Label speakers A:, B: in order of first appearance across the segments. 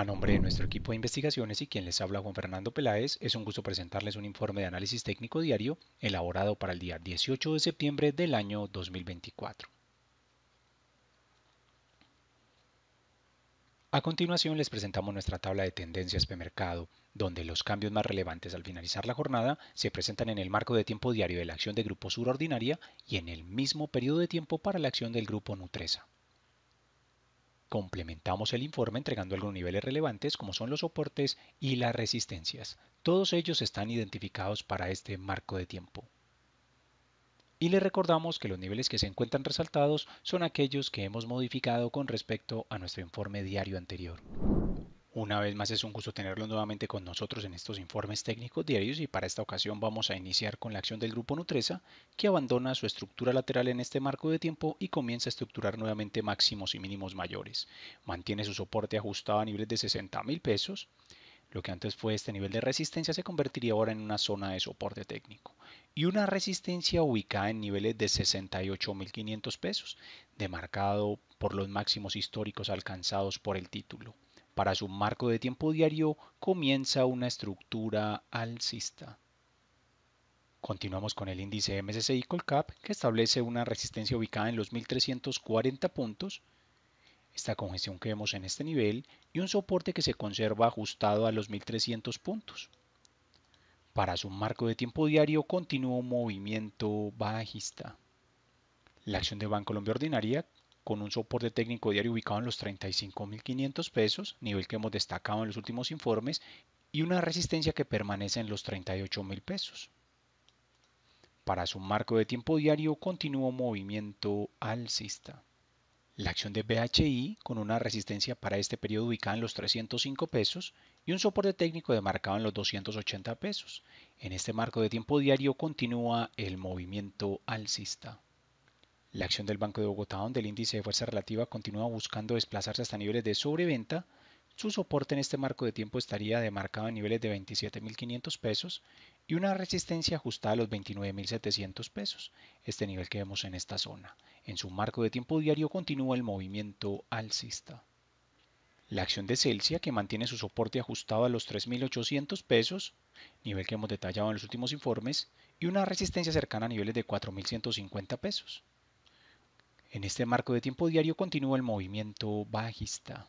A: A nombre de nuestro equipo de investigaciones y quien les habla Juan Fernando Peláez, es un gusto presentarles un informe de análisis técnico diario elaborado para el día 18 de septiembre del año 2024. A continuación les presentamos nuestra tabla de tendencias de mercado, donde los cambios más relevantes al finalizar la jornada se presentan en el marco de tiempo diario de la acción de Grupo Sur Ordinaria y en el mismo periodo de tiempo para la acción del Grupo Nutresa. Complementamos el informe entregando algunos niveles relevantes como son los soportes y las resistencias. Todos ellos están identificados para este marco de tiempo. Y le recordamos que los niveles que se encuentran resaltados son aquellos que hemos modificado con respecto a nuestro informe diario anterior. Una vez más es un gusto tenerlo nuevamente con nosotros en estos informes técnicos diarios y para esta ocasión vamos a iniciar con la acción del grupo Nutresa que abandona su estructura lateral en este marco de tiempo y comienza a estructurar nuevamente máximos y mínimos mayores. Mantiene su soporte ajustado a niveles de 60.000 pesos. Lo que antes fue este nivel de resistencia se convertiría ahora en una zona de soporte técnico y una resistencia ubicada en niveles de 68.500 pesos, demarcado por los máximos históricos alcanzados por el título. Para su marco de tiempo diario comienza una estructura alcista. Continuamos con el índice MSCI Colcap que establece una resistencia ubicada en los 1340 puntos, esta congestión que vemos en este nivel y un soporte que se conserva ajustado a los 1300 puntos. Para su marco de tiempo diario continúa un movimiento bajista. La acción de Banco Colombia Ordinaria con un soporte técnico diario ubicado en los 35.500 pesos, nivel que hemos destacado en los últimos informes, y una resistencia que permanece en los 38.000 pesos. Para su marco de tiempo diario continuó movimiento alcista. La acción de BHI con una resistencia para este periodo ubicada en los 305 pesos y un soporte técnico demarcado en los 280 pesos. En este marco de tiempo diario continúa el movimiento alcista. La acción del Banco de Bogotá, donde el índice de fuerza relativa continúa buscando desplazarse hasta niveles de sobreventa, su soporte en este marco de tiempo estaría demarcado a niveles de 27.500 pesos y una resistencia ajustada a los 29.700 pesos, este nivel que vemos en esta zona. En su marco de tiempo diario continúa el movimiento alcista. La acción de Celsius, que mantiene su soporte ajustado a los 3.800 pesos, nivel que hemos detallado en los últimos informes, y una resistencia cercana a niveles de 4.150 pesos. En este marco de tiempo diario continúa el movimiento bajista.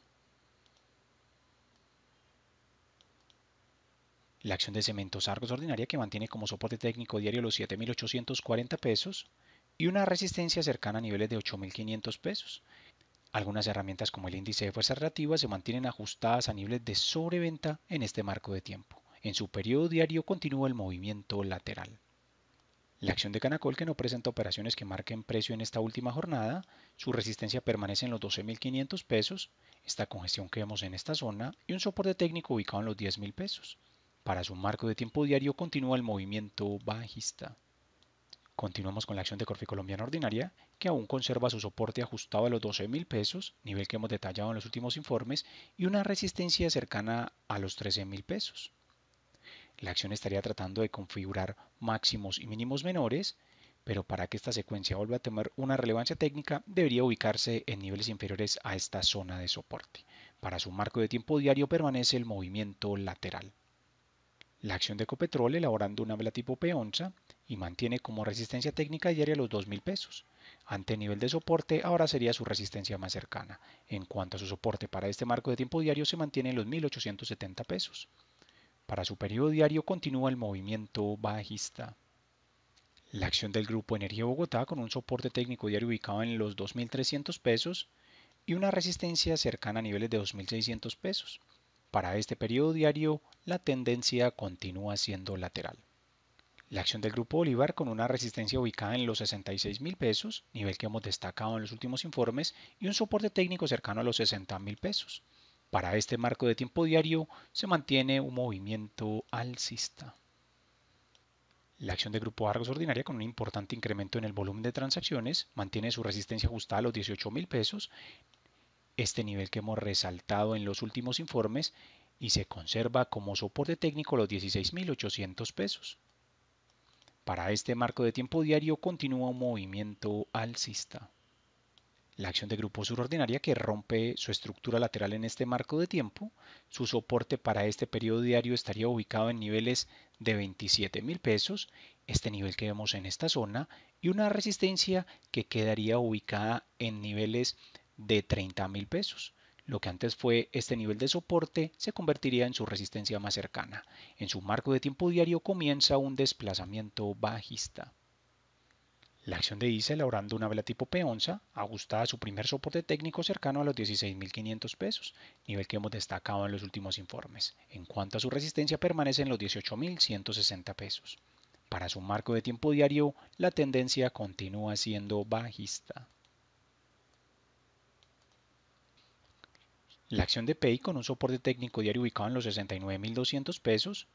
A: La acción de cementos Argos ordinaria que mantiene como soporte técnico diario los 7.840 pesos y una resistencia cercana a niveles de 8.500 pesos. Algunas herramientas como el índice de fuerza relativa se mantienen ajustadas a niveles de sobreventa en este marco de tiempo. En su periodo diario continúa el movimiento lateral. La acción de Canacol, que no presenta operaciones que marquen precio en esta última jornada, su resistencia permanece en los 12.500 pesos, esta congestión que vemos en esta zona y un soporte técnico ubicado en los 10.000 pesos. Para su marco de tiempo diario continúa el movimiento bajista. Continuamos con la acción de Corfi Colombiana Ordinaria, que aún conserva su soporte ajustado a los 12.000 pesos, nivel que hemos detallado en los últimos informes, y una resistencia cercana a los 13.000 pesos. La acción estaría tratando de configurar máximos y mínimos menores, pero para que esta secuencia vuelva a tener una relevancia técnica, debería ubicarse en niveles inferiores a esta zona de soporte. Para su marco de tiempo diario permanece el movimiento lateral. La acción de Ecopetrol elaborando una vela tipo P11 y mantiene como resistencia técnica diaria los 2.000 pesos. Ante nivel de soporte ahora sería su resistencia más cercana. En cuanto a su soporte para este marco de tiempo diario se mantiene en los 1.870 pesos. Para su periodo diario continúa el movimiento bajista. La acción del Grupo Energía Bogotá con un soporte técnico diario ubicado en los 2.300 pesos y una resistencia cercana a niveles de 2.600 pesos. Para este periodo diario, la tendencia continúa siendo lateral. La acción del Grupo Bolívar con una resistencia ubicada en los 66.000 pesos, nivel que hemos destacado en los últimos informes, y un soporte técnico cercano a los 60.000 pesos. Para este marco de tiempo diario se mantiene un movimiento alcista. La acción de grupo Argos ordinaria con un importante incremento en el volumen de transacciones mantiene su resistencia ajustada a los $18,000, pesos, este nivel que hemos resaltado en los últimos informes y se conserva como soporte técnico los 16.800 pesos. Para este marco de tiempo diario continúa un movimiento alcista la acción de grupo subordinaria que rompe su estructura lateral en este marco de tiempo. Su soporte para este periodo diario estaría ubicado en niveles de 27 mil pesos, este nivel que vemos en esta zona, y una resistencia que quedaría ubicada en niveles de 30 mil pesos. Lo que antes fue este nivel de soporte se convertiría en su resistencia más cercana. En su marco de tiempo diario comienza un desplazamiento bajista. La acción de ICE, elaborando una vela tipo P11 ajustada a su primer soporte técnico cercano a los 16.500 pesos, nivel que hemos destacado en los últimos informes. En cuanto a su resistencia permanece en los 18.160 pesos. Para su marco de tiempo diario, la tendencia continúa siendo bajista. La acción de PEI con un soporte técnico diario ubicado en los 69.200 pesos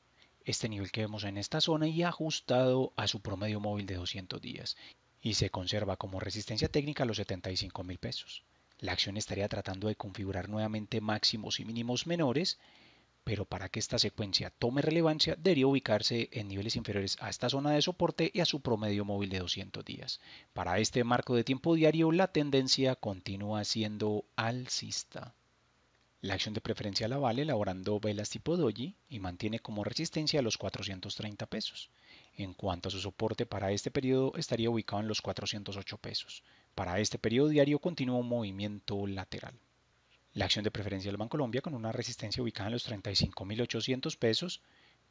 A: este nivel que vemos en esta zona y ajustado a su promedio móvil de 200 días y se conserva como resistencia técnica los 75 mil pesos. La acción estaría tratando de configurar nuevamente máximos y mínimos menores, pero para que esta secuencia tome relevancia debería ubicarse en niveles inferiores a esta zona de soporte y a su promedio móvil de 200 días. Para este marco de tiempo diario la tendencia continúa siendo alcista. La acción de preferencia la vale elaborando velas tipo doji y mantiene como resistencia los 430 pesos. En cuanto a su soporte para este periodo estaría ubicado en los 408 pesos. Para este periodo diario continúa un movimiento lateral. La acción de preferencia del Colombia con una resistencia ubicada en los 35.800 pesos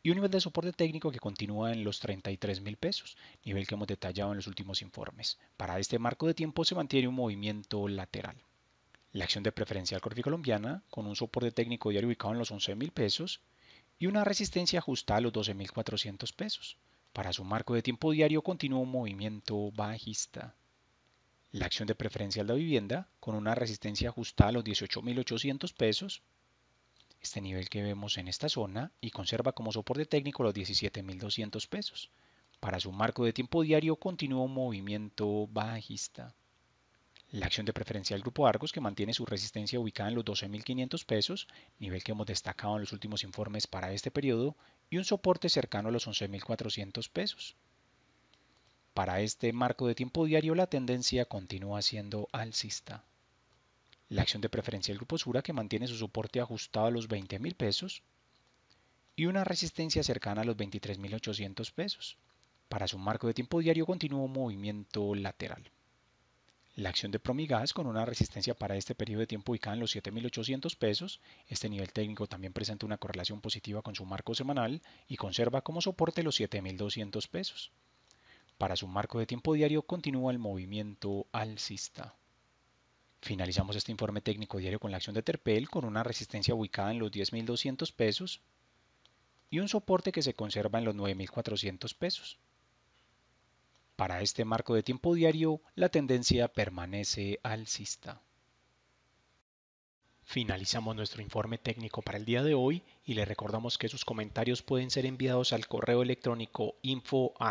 A: y un nivel de soporte técnico que continúa en los 33.000 pesos, nivel que hemos detallado en los últimos informes. Para este marco de tiempo se mantiene un movimiento lateral la acción de preferencial colombiana con un soporte técnico diario ubicado en los 11,000 pesos y una resistencia ajustada a los 12,400 pesos. Para su marco de tiempo diario continúa un movimiento bajista. La acción de preferencial de vivienda con una resistencia ajustada a los 18.800 pesos, este nivel que vemos en esta zona y conserva como soporte técnico los 17.200 pesos. Para su marco de tiempo diario continúa un movimiento bajista la acción de preferencia del Grupo Argos, que mantiene su resistencia ubicada en los 12.500 pesos, nivel que hemos destacado en los últimos informes para este periodo, y un soporte cercano a los 11.400 pesos. Para este marco de tiempo diario, la tendencia continúa siendo alcista. La acción de preferencia del Grupo Sura, que mantiene su soporte ajustado a los 20.000 pesos, y una resistencia cercana a los 23.800 pesos. Para su marco de tiempo diario, continúa un movimiento lateral. La acción de Promigas con una resistencia para este periodo de tiempo ubicada en los 7.800 pesos. Este nivel técnico también presenta una correlación positiva con su marco semanal y conserva como soporte los 7.200 pesos. Para su marco de tiempo diario continúa el movimiento alcista. Finalizamos este informe técnico diario con la acción de Terpel con una resistencia ubicada en los 10.200 pesos y un soporte que se conserva en los 9.400 pesos. Para este marco de tiempo diario, la tendencia permanece alcista. Finalizamos nuestro informe técnico para el día de hoy y le recordamos que sus comentarios pueden ser enviados al correo electrónico info.grupovalora.com.co.